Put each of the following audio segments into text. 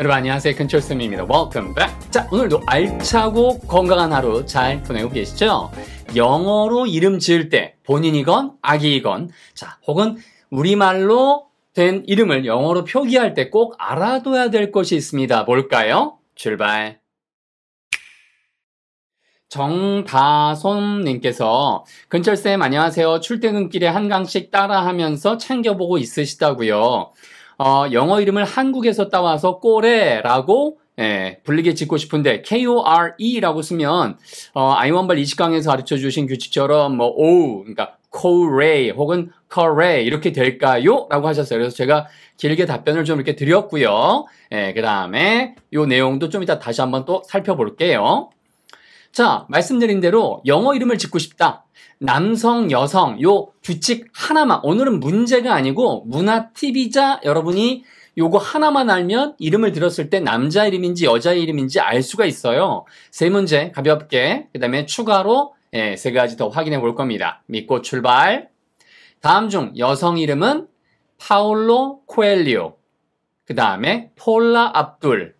여러분 안녕하세요 근철쌤입니다 Welcome back 자 오늘도 알차고 건강한 하루 잘 보내고 계시죠? 영어로 이름 지을 때 본인이건 아기이건 자 혹은 우리말로 된 이름을 영어로 표기할 때 꼭 알아둬야 될 것이 있습니다 뭘까요? 출발 정다솜님께서 근철쌤 안녕하세요 출퇴근길에 한강씩 따라하면서 챙겨보고 있으시다고요 어, 영어 이름을 한국에서 따와서 꼬레라고 예, 불리게 짓고 싶은데 K-O-R-E라고 쓰면 어, 아이원발 20강에서 가르쳐 주신 규칙처럼 뭐 O, 그러니까 코레이 혹은 커레이 이렇게 될까요? 라고 하셨어요. 그래서 제가 길게 답변을 좀 이렇게 드렸고요. 예, 그 다음에 요 내용도 좀 이따 다시 한번 또 살펴볼게요. 자, 말씀드린 대로 영어 이름을 짓고 싶다. 남성, 여성, 요 규칙 하나만, 오늘은 문제가 아니고 문화 팁이자 여러분이 요거 하나만 알면 이름을 들었을 때 남자 이름인지 여자 이름인지 알 수가 있어요. 세 문제 가볍게, 그 다음에 추가로 예, 세 가지 더 확인해 볼 겁니다. 믿고 출발. 다음 중 여성 이름은 파울로 코엘리오, 그 다음에 폴라 압둘,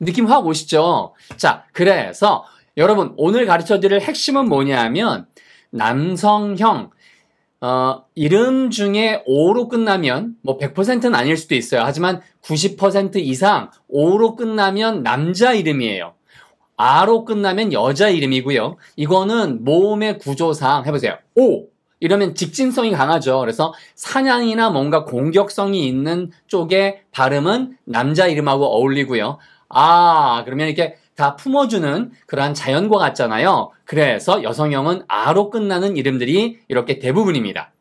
느낌 확 오시죠? 자, 그래서 여러분 오늘 가르쳐 드릴 핵심은 뭐냐면 남성형 어, 이름 중에 5로 끝나면 뭐 100%는 아닐 수도 있어요. 하지만 90% 이상 5로 끝나면 남자 이름이에요. 아로 끝나면 여자 이름이고요. 이거는 모음의 구조상 해보세요. 오 이러면 직진성이 강하죠. 그래서 사냥이나 뭔가 공격성이 있는 쪽의 발음은 남자 이름하고 어울리고요. 아, 그러면 이렇게 다 품어주는 그러한 자연과 같잖아요. 그래서 여성형은 아로 끝나는 이름들이 이렇게 대부분입니다.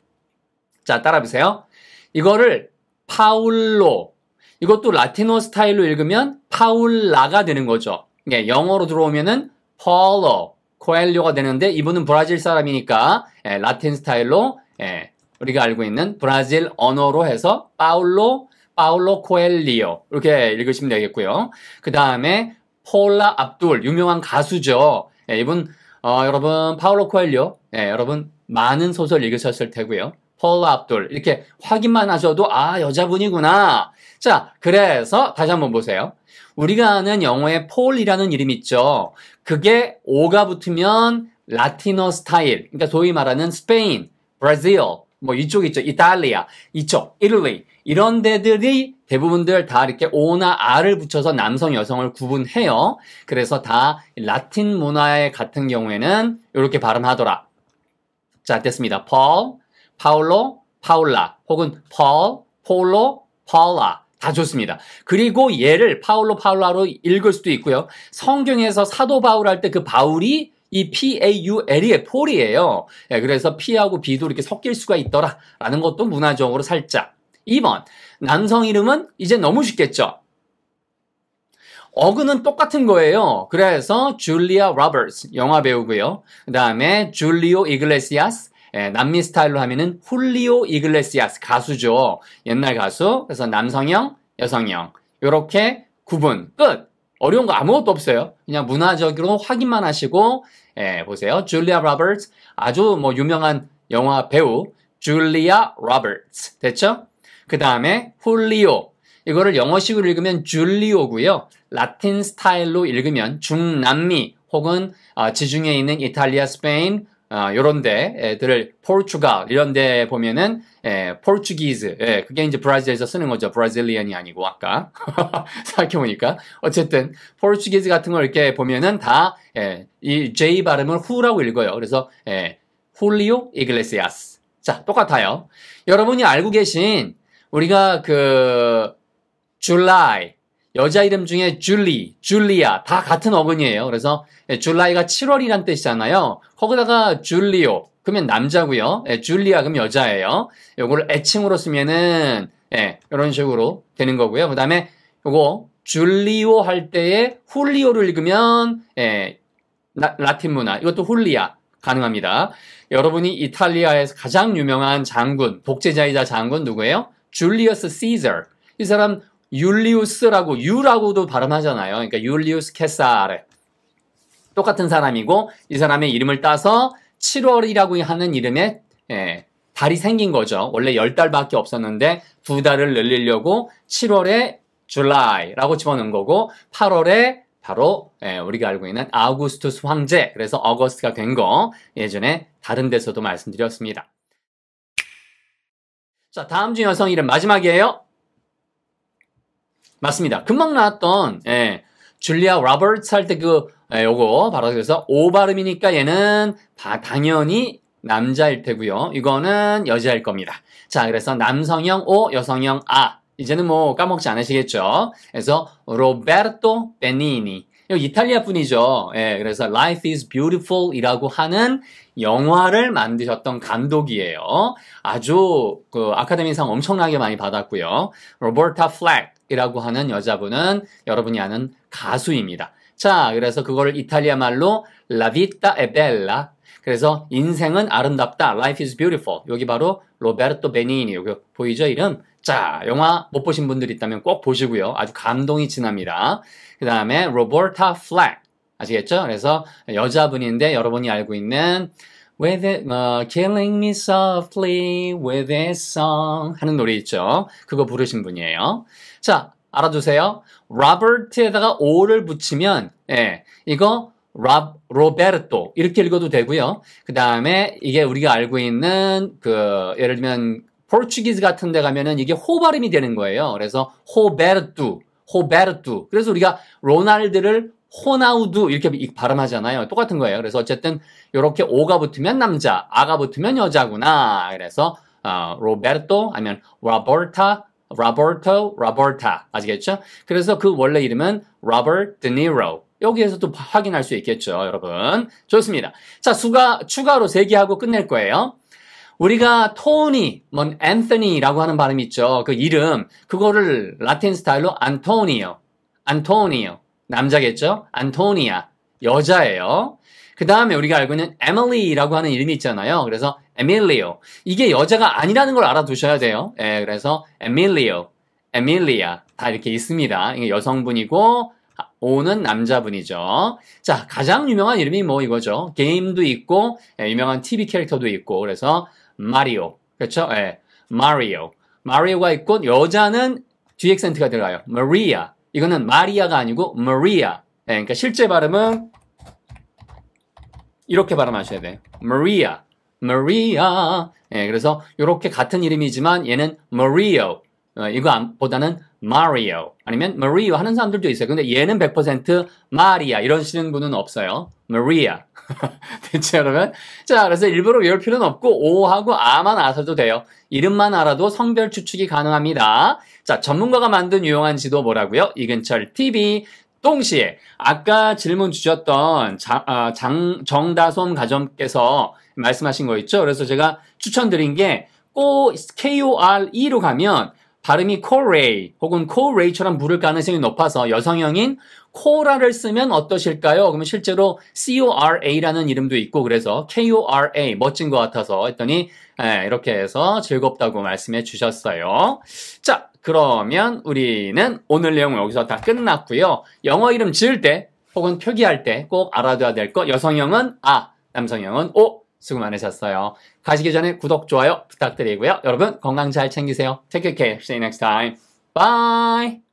자, 따라 보세요. 이거를 파울로, 이것도 라틴어 스타일로 읽으면 파울라가 되는 거죠. 예, 영어로 들어오면은 폴로, 코엘료가 되는데 이분은 브라질 사람이니까 예, 라틴 스타일로 예, 우리가 알고 있는 브라질 언어로 해서 파울로 파울로 코엘리오 이렇게 읽으시면 되겠고요. 그 다음에 폴라 압둘 유명한 가수죠. 예, 이분 어, 여러분 파울로 코엘리오 예, 여러분 많은 소설 읽으셨을 테고요. 폴라 압둘 이렇게 확인만 하셔도 아 여자분이구나. 자 그래서 다시 한번 보세요. 우리가 아는 영어의 폴이라는 이름 있죠. 그게 오가 붙으면 라틴어 스타일, 그러니까 소위 말하는 스페인, 브라질, 뭐 이쪽 있죠. 이탈리아, 이쪽, 이탈리 이런 데들이 대부분들 다 이렇게 O나 R을 붙여서 남성, 여성을 구분해요. 그래서 다 라틴 문화의 같은 경우에는 이렇게 발음하더라. 자, 됐습니다. Paul, Paolo, Paola 혹은 Paul, Polo, Paula 다 좋습니다. 그리고 얘를 파울로 파울라로 읽을 수도 있고요. 성경에서 사도 바울 할 때 그 바울이 이 PAUL이 폴이에요. 예, 그래서 P하고 B도 이렇게 섞일 수가 있더라라는 것도 문화적으로 살짝. 2번 남성 이름은 이제 너무 쉽겠죠. 어그는 똑같은 거예요. 그래서 줄리아 로버츠 영화 배우고요. 그 다음에 줄리오 이글레시아스 예, 남미 스타일로 하면은 훌리오 이글레시아스 가수죠. 옛날 가수. 그래서 남성형, 여성형. 이렇게 구분 끝. 어려운 거 아무것도 없어요. 그냥 문화적으로 확인만 하시고 예, 보세요. 줄리아 로버츠 아주 뭐 유명한 영화 배우 줄리아 로버츠 됐죠? 그 다음에 훌리오 이거를 영어식으로 읽으면 줄리오고요. 라틴 스타일로 읽으면 중남미 혹은 아, 지중해에 있는 이탈리아, 스페인, 이런 아, 데들을 포르투갈 이런 데 보면은 에, 포르투기즈 예, 그게 이제 브라질에서 쓰는 거죠. 브라질리언이 아니고 아까 생각해 보니까 어쨌든 포르투기즈 같은 걸 이렇게 보면은 다 이 J 발음을 후라고 읽어요. 그래서 에, 홀리오 이글레시아스 자 똑같아요. 여러분이 알고 계신 우리가 그 July 여자 이름 중에 줄리, 줄리아 다 같은 어근이에요. 그래서 예, 줄라이가 7월이란 뜻이잖아요. 거기다가 줄리오 그러면 남자고요. 예, 줄리아 그럼 여자예요. 요거를 애칭으로 쓰면은 예, 이런 식으로 되는 거고요. 그다음에 요거 줄리오 할 때에 훌리오를 읽으면 예, 라, 틴 문화 이것도 훌리아 가능합니다. 여러분이 이탈리아에서 가장 유명한 장군, 독재자이자 장군 누구예요? 줄리어스 시저. 이 사람 율리우스라고 유라고도 발음하잖아요. 그러니까 율리우스 캐사레 똑같은 사람이고 이 사람의 이름을 따서 7월이라고 하는 이름에 예, 달이 생긴 거죠. 원래 10달밖에 없었는데 두 달을 늘리려고 7월에 July라고 집어넣은 거고 8월에 바로 예, 우리가 알고 있는 아우구스투스 황제 그래서 어거스트가 된 거 예전에 다른 데서도 말씀드렸습니다. 자 다음 중 여성 이름 마지막이에요. 맞습니다. 금방 나왔던 예, 줄리아 로버츠 할 때그 예, 요거 바로 그래서 오 발음이니까 얘는 바, 당연히 남자일 테고요. 이거는 여자일 겁니다. 자, 그래서 남성형 오, 여성형 아. 이제는 뭐 까먹지 않으시겠죠? 그래서 로베르토 베니니. 이탈리아 분이죠. 예, 그래서 Life is Beautiful 이라고 하는 영화를 만드셨던 감독이에요. 아주 그 아카데미상 엄청나게 많이 받았고요. 로버타 플렉, 이라고 하는 여자분은 여러분이 아는 가수입니다. 자, 그래서 그걸 이탈리아 말로 La vita è bella. 그래서 인생은 아름답다. Life is beautiful. 여기 바로 로베르토 베니니. 여기 그 보이죠? 이름? 자, 영화 못 보신 분들 있다면 꼭 보시고요. 아주 감동이 지납니다. 그 다음에 로버타 플렉. 아시겠죠? 그래서 여자분인데 여러분이 알고 있는 With it, uh, killing me softly with a song 하는 노래 있죠. 그거 부르신 분이에요. 자, 알아두세요. Robert에다가 O를 붙이면 예, 이거 랍, 로베르토 이렇게 읽어도 되고요. 그 다음에 이게 우리가 알고 있는 그 예를 들면 포르투기즈 같은 데 가면은 이게 호 발음이 되는 거예요. 그래서 호베르뚜호베르뚜 그래서 우리가 로날드를 호나우두 이렇게 발음하잖아요. 똑같은 거예요. 그래서 어쨌든 이렇게 오가 붙으면 남자, 아가 붙으면 여자구나. 그래서 어, 로베르토 아니면 라버르타 라버토, 라버타 아시겠죠? 그래서 그 원래 이름은 로버트 드니로 여기에서도 확인할 수 있겠죠, 여러분. 좋습니다. 자, 수가 추가로 세 개 하고 끝낼 거예요. 우리가 토니, 뭔 앤서니라고 하는 발음 있죠. 그 이름 그거를 라틴 스타일로 안토니오, 안토니오 남자겠죠? 안토니아 여자예요. 그 다음에 우리가 알고 있는 에밀리라고 하는 이름이 있잖아요. 그래서 에밀리오 이게 여자가 아니라는 걸 알아두셔야 돼요. 예, 그래서 에밀리오, 에밀리아 다 이렇게 있습니다. 이게 여성분이고 오는 남자분이죠. 자, 가장 유명한 이름이 뭐 이거죠. 게임도 있고 예, 유명한 TV 캐릭터도 있고 그래서 마리오 그렇죠? 예, 마리오 마리오가 있고 여자는 뒤에 액센트가 들어가요. 마리아 이거는 마리아가 아니고 마리아. 네, 예, 그러니까 실제 발음은 이렇게 발음하셔야 돼요. 마리아, 마리아. 예, 그래서 이렇게 같은 이름이지만 얘는 마리오. 어, 이거보다는 Mario 아니면 Mario 하는 사람들도 있어요. 근데 얘는 100% 마리아 이런 시는 분은 없어요. Maria 대체 여러분? 자 그래서 일부러 외울 필요는 없고 O하고 R만 아아도 돼요. 이름만 알아도 성별 추측이 가능합니다. 자 전문가가 만든 유용한 지도 뭐라고요? 이근철 TV 동시에 아까 질문 주셨던 장, 아, 장 정다솜 가정께서 말씀하신 거 있죠? 그래서 제가 추천드린 게 꼭 KORE로 가면 발음이 코레이 혹은 코레이처럼 부를 가능성이 높아서 여성형인 코라를 쓰면 어떠실까요? 그러면 실제로 CORA라는 이름도 있고 그래서 KORA 멋진 것 같아서 했더니 네, 이렇게 해서 즐겁다고 말씀해 주셨어요. 자, 그러면 우리는 오늘 내용은 여기서 다 끝났고요. 영어 이름 지을 때 혹은 표기할 때 꼭 알아둬야 될것 여성형은 아, 남성형은 오, 수고 많으셨어요. 가시기 전에 구독, 좋아요 부탁드리고요. 여러분 건강 잘 챙기세요. Take care. See you next time. Bye.